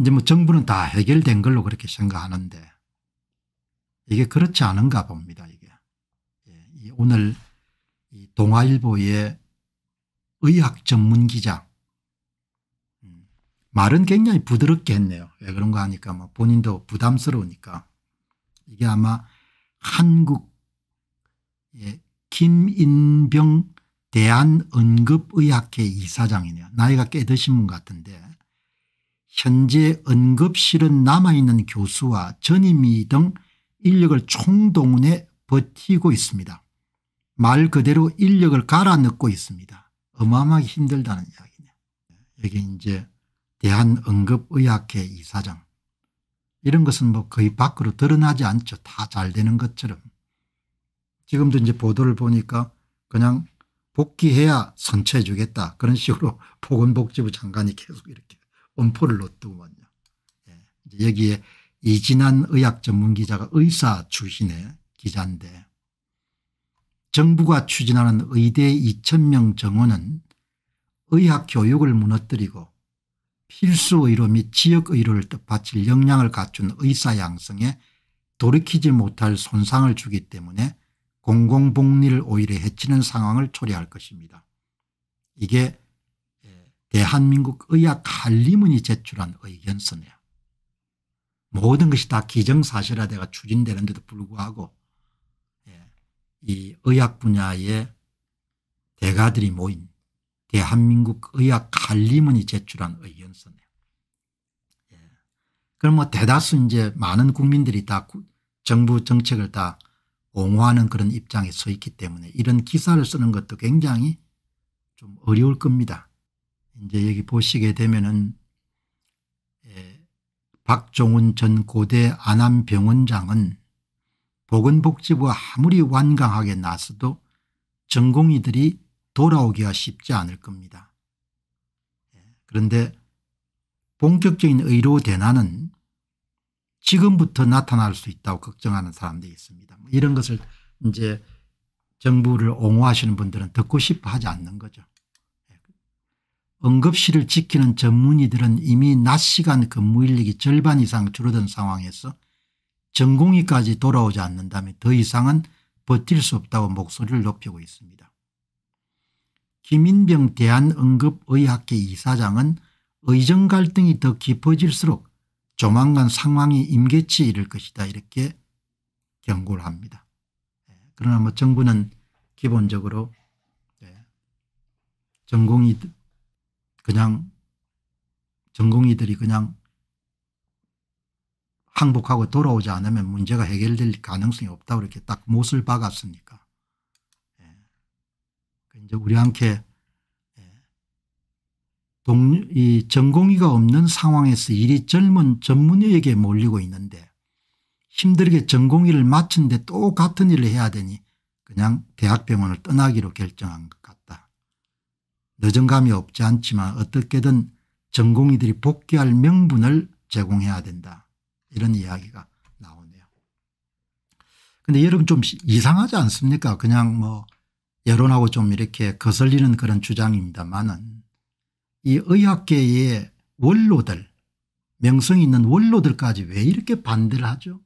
이제 뭐 정부는 다 해결된 걸로 그렇게 생각하는데 이게 그렇지 않은가 봅니다. 이게 예, 오늘 이 동아일보의 의학 전문 기자 음, 말은 굉장히 부드럽게 했네요. 왜그런거 하니까 뭐 본인도 부담스러우니까 이게 아마 한국 예, 김인병 대한응급의학회 이사장이네요. 나이가 꽤 드신 분 같은데 현재 응급실은 남아있는 교수와 전임의 등 인력을 총동원해 버티고 있습니다. 말 그대로 인력을 갈아넣고 있습니다. 어마어마하게 힘들다는 이야기네요. 여기 이제 대한응급의학회 이사장 이런 것은 뭐 거의 밖으로 드러나지 않죠. 다 잘 되는 것처럼. 지금도 이제 보도를 보니까 그냥 복귀해야 선처해 주겠다 그런 식으로 보건복지부 장관이 계속 이렇게 엄포를 놓더군요. 예. 여기에 이진한 의학 전문 기자가 의사 출신의 기자인데 정부가 추진하는 의대 2천명 정원은 의학 교육을 무너뜨리고 필수의료 및 지역의료를 뜻받칠 역량을 갖춘 의사 양성에 돌이키지 못할 손상을 주기 때문에 공공복리를 오히려 해치는 상황을 초래할 것입니다. 이게 대한민국 의학 한림원이 제출한 의견서네요. 모든 것이 다 기정사실화돼가 추진되는데도 불구하고 예, 이 의학 분야의 대가들이 모인 대한민국 의학 한림원이 제출한 의견서네요. 예, 그럼 뭐 대다수 이제 많은 국민들이 다 정부 정책을 다 옹호하는 그런 입장에 서 있기 때문에 이런 기사를 쓰는 것도 굉장히 좀 어려울 겁니다. 이제 여기 보시게 되면은 예, 박종훈 전 고대 안암병원장은 보건복지부가 아무리 완강하게 나서도 전공의들이 돌아오기가 쉽지 않을 겁니다. 예, 그런데 본격적인 의료 대난은 지금부터 나타날 수 있다고 걱정하는 사람들이 있습니다. 뭐 이런 것을 이제 정부를 옹호하시는 분들은 듣고 싶어 하지 않는 거죠. 응급실을 지키는 전문의들은 이미 낮 시간 근무인력이 그 절반 이상 줄어든 상황에서 전공의까지 돌아오지 않는다면 더 이상은 버틸 수 없다고 목소리를 높이고 있습니다. 김인병 대한응급의학회 이사장은 의정 갈등이 더 깊어질수록 조만간 상황이 임계치 이를 것이다 이렇게 경고를 합니다. 예, 그러나 뭐 정부는 기본적으로 예, 전공이 그냥 전공의들이 그냥 항복하고 돌아오지 않으면 문제가 해결될 가능성이 없다고 이렇게 딱 못을 박았으니까. 예. 그 이제 우리 함께 예. 동, 이 전공의가 없는 상황에서 일이 젊은 전문의에게 몰리고 있는데 힘들게 전공의를 마친데 똑같은 일을 해야 되니 그냥 대학병원을 떠나기로 결정한 것. 늦은감이 없지 않지만 어떻게든 전공의들이 복귀할 명분을 제공해야 된다. 이런 이야기가 나오네요. 근데 여러분 좀 이상하지 않습니까? 그냥 뭐 여론하고 좀 이렇게 거슬리는 그런 주장입니다만은 이 의학계의 원로들 명성이 있는 원로들까지 왜 이렇게 반대를 하죠?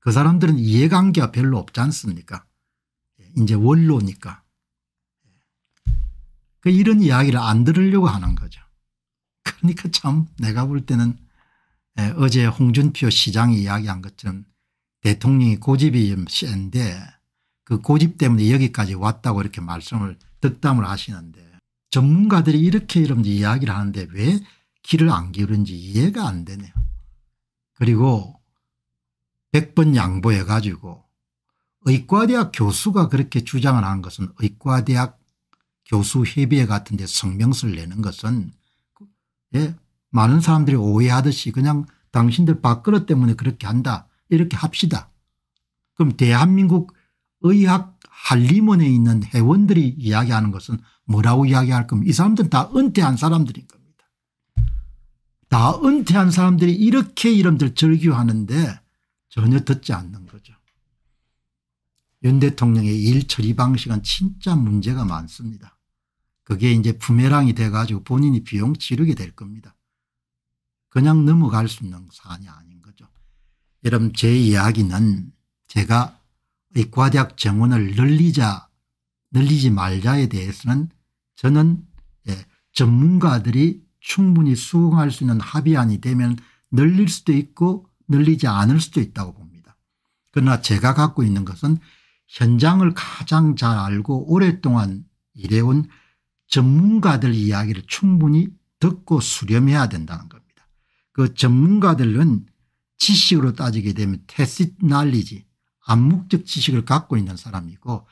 그 사람들은 이해관계가 별로 없지 않습니까? 이제 원로니까. 그 이런 이야기를 안 들으려고 하는 거죠. 그러니까 참 내가 볼 때는 예, 어제 홍준표 시장이 이야기한 것처럼 대통령이 고집이 좀 센데 그 고집 때문에 여기까지 왔다고 이렇게 말씀을 득담을 하시는데 전문가들이 이렇게 이런 이야기를 하는데 왜 귀를 안 기울인지 이해가 안 되네요. 그리고 100번 양보해 가지고 의과대학 교수가 그렇게 주장을 한 것은 의과대학 교수협의회 같은 데 성명서를 내는 것은 그, 예? 많은 사람들이 오해하듯이 그냥 당신들 밥그릇 때문에 그렇게 한다 이렇게 합시다. 그럼 대한민국 의학 한림원에 있는 회원들이 이야기하는 것은 뭐라고 이야기할 겁니까 이 사람들은 다 은퇴한 사람들인 겁니다. 다 은퇴한 사람들이 이렇게 이름들 절규하는데 전혀 듣지 않는 거죠. 윤 대통령의 일처리 방식은 진짜 문제가 많습니다. 그게 이제 부메랑이 돼가지고 본인이 비용 지르게 될 겁니다. 그냥 넘어갈 수 있는 사안이 아닌 거죠. 여러분 제 이야기는 제가 의과대학 정원을 늘리자 늘리지 말자에 대해서는 저는 예, 전문가들이 충분히 수긍할 수 있는 합의안이 되면 늘릴 수도 있고 늘리지 않을 수도 있다고 봅니다. 그러나 제가 갖고 있는 것은 현장을 가장 잘 알고 오랫동안 일해온 전문가들 이야기를 충분히 듣고 수렴해야 된다는 겁니다. 그 전문가들은 지식으로 따지게 되면 테시 날리지 암묵적 지식을 갖고 있는 사람이고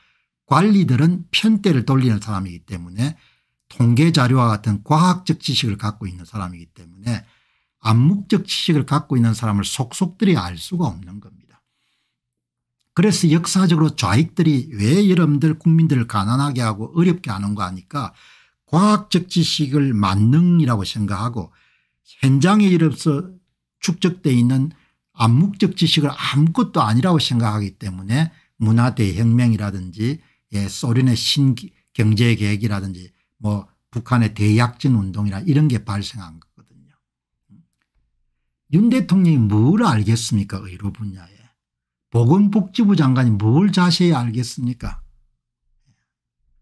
관리들은 편대를 돌리는 사람이기 때문에 통계 자료와 같은 과학적 지식을 갖고 있는 사람이기 때문에 암묵적 지식을 갖고 있는 사람을 속속들이 알 수가 없는 겁니다. 그래서 역사적으로 좌익들이 왜 여러분들 국민들을 가난하게 하고 어렵게 하는가 하니까 과학적 지식을 만능이라고 생각하고 현장에 이르러서 축적되어 있는 암묵적 지식을 아무것도 아니라고 생각하기 때문에 문화대혁명이라든지 예, 소련의 신경제계획이라든지 뭐 북한의 대약진 운동이나 이런 게 발생한 거거든요. 음. 윤 대통령이 뭘 알겠습니까 의료 분야에. 보건복지부 장관이 뭘 자세히 알겠습니까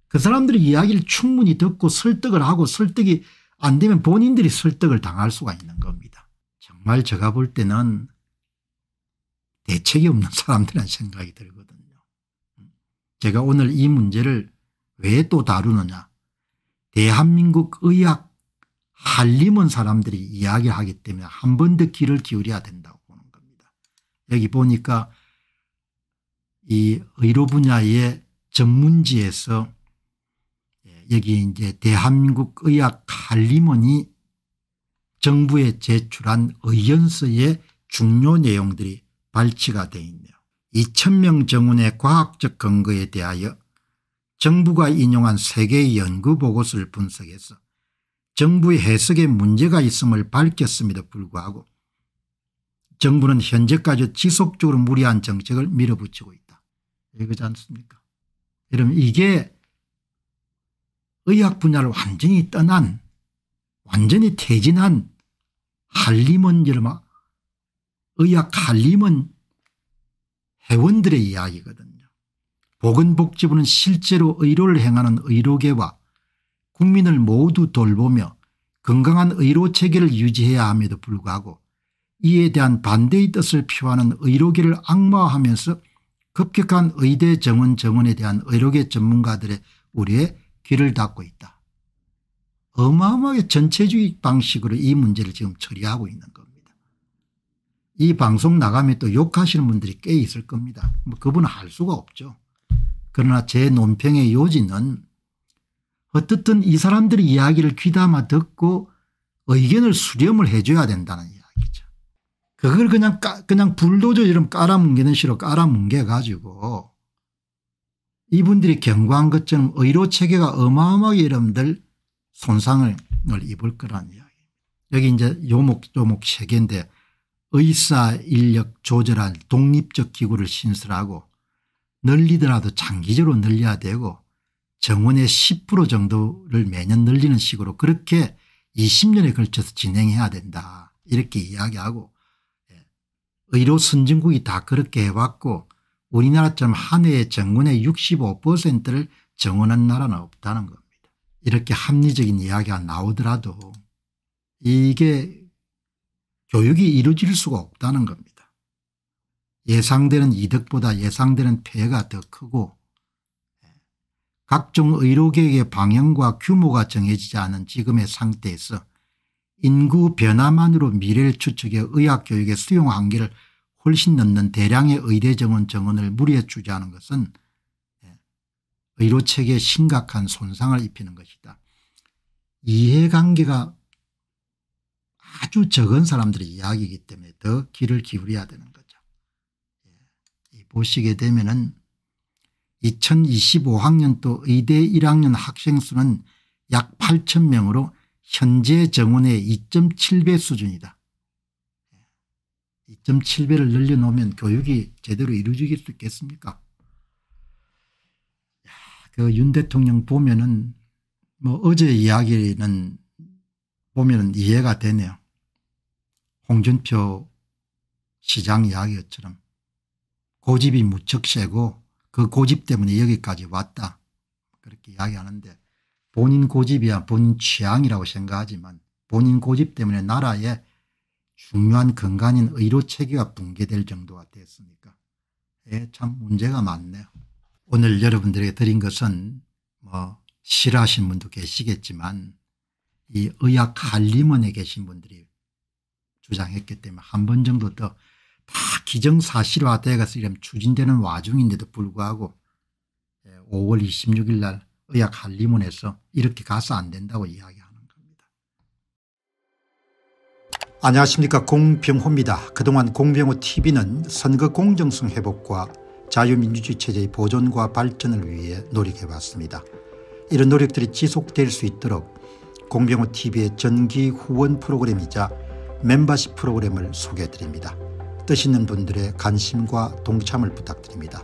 그 사람들의 이야기를 충분히 듣고 설득을 하고 설득이 안 되면 본인들이 설득을 당할 수가 있는 겁니다. 정말 제가 볼 때는 대책이 없는 사람들이라 생각이 들거든요. 제가 오늘 이 문제를 왜 또 다루느냐 대한민국 의학 한림은 사람들이 이야기하기 때문에 한 번더 귀를 기울여야 된다고 보는 겁니다. 여기 보니까 이 의료 분야의 전문지에서 예, 여기 이제 대한민국의학 한림원이 정부에 제출한 의견서의 중요 내용들이 발치가 되어 있네요. 2,000명 정원의 과학적 근거에 대하여 정부가 인용한 세개의 연구보고서를 분석해서 정부의 해석에 문제가 있음을 밝혔음에도 불구하고 정부는 현재까지 지속적으로 무리한 정책을 밀어붙이고 있다. 이거지 않습니까 여러분 이게 의학 분야를 완전히 떠난 완전히 퇴진한 할림은 여러분 의학 할림은 회원들의 이야기거든요. 보건복지부는 실제로 의료를 행하는 의료계와 국민을 모두 돌보며 건강한 의료체계를 유지해야 함에도 불구하고 이에 대한 반대의 뜻을 표하는 의료계를 악마화하면서 급격한 의대 정원 정원에 대한 의료계 전문가들의 우리의 귀를 닫고 있다. 어마어마하게 전체주의 방식으로 이 문제를 지금 처리하고 있는 겁니다. 이 방송 나가면 또 욕하시는 분들이 꽤 있을 겁니다. 뭐 그분은 할 수가 없죠. 그러나 제 논평의 요지는 어떻든 이 사람들의 이야기를 귀담아 듣고 의견을 수렴을 해줘야 된다는 이야기. 그걸 그냥 까, 그냥 불도저 이름 깔아뭉개는 식으로 깔아뭉개 가지고 이분들이 경고한 것처럼 의료체계가 어마어마하게 이름들 손상을 입을 거란 이야기. 여기 이제 요목 요목 세 개인데 의사 인력 조절한 독립적 기구를 신설하고 늘리더라도 장기적으로 늘려야 되고 정원의 10% 정도를 매년 늘리는 식으로 그렇게 20년에 걸쳐서 진행해야 된다 이렇게 이야기하고 의료 선진국이 다 그렇게 해왔고 우리나라처럼 한 해에 정원의 65%를 정원한 나라는 없다는 겁니다. 이렇게 합리적인 이야기가 나오더라도 이게 교육이 이루어질 수가 없다는 겁니다. 예상되는 이득보다 예상되는 폐해가 더 크고 각종 의료계획의 방향과 규모가 정해지지 않은 지금의 상태에서 인구 변화만으로 미래를 추측해 의학교육의 수용 한계를 훨씬 넘는 대량의 의대 정원 정원을 무리에 주저하는 것은 예, 의료 체계에 심각한 손상을 입히는 것이다. 이해관계가 아주 적은 사람들의 이야기이기 때문에 더 귀를 기울여야 되는 거죠. 예, 보시게 되면 은 2025학년도 의대 1학년 학생 수는 약 8천 명으로 현재 정원의 2.7배 수준이다. 2.7배를 늘려놓으면 교육이 제대로 이루어질 수 있겠습니까? 그윤 대통령 보면은 뭐 어제 이야기는 보면은 이해가 되네요. 홍준표 시장 이야기처럼 고집이 무척 세고 그 고집 때문에 여기까지 왔다. 그렇게 이야기하는데 본인 고집이야 본인 취향이라고 생각하지만 본인 고집 때문에 나라의 중요한 근간인 의료체계가 붕괴될 정도가 됐으니까 예, 참 문제가 많네요. 오늘 여러분들에게 드린 것은 뭐 싫어하신 분도 계시겠지만 이 의학 한림원에 계신 분들이 주장했기 때문에 한 번 정도 더 다 기정사실화되어서 이런 추진되는 와중인데도 불구하고 5월 예, 26일 날 의학 한리문에서 이렇게 가서 안 된다고 이야기하는 겁니다. 안녕하십니까 공병호입니다. 그동안 공병호 tv는 선거 공정성 회복과 자유민주주의 체제의 보존과 발전을 위해 노력해왔습니다. 이런 노력들이 지속될 수 있도록 공병호 tv의 전기 후원 프로그램이자 멤버십 프로그램을 소개해드립니다. 뜻 있는 분들의 관심과 동참을 부탁드립니다.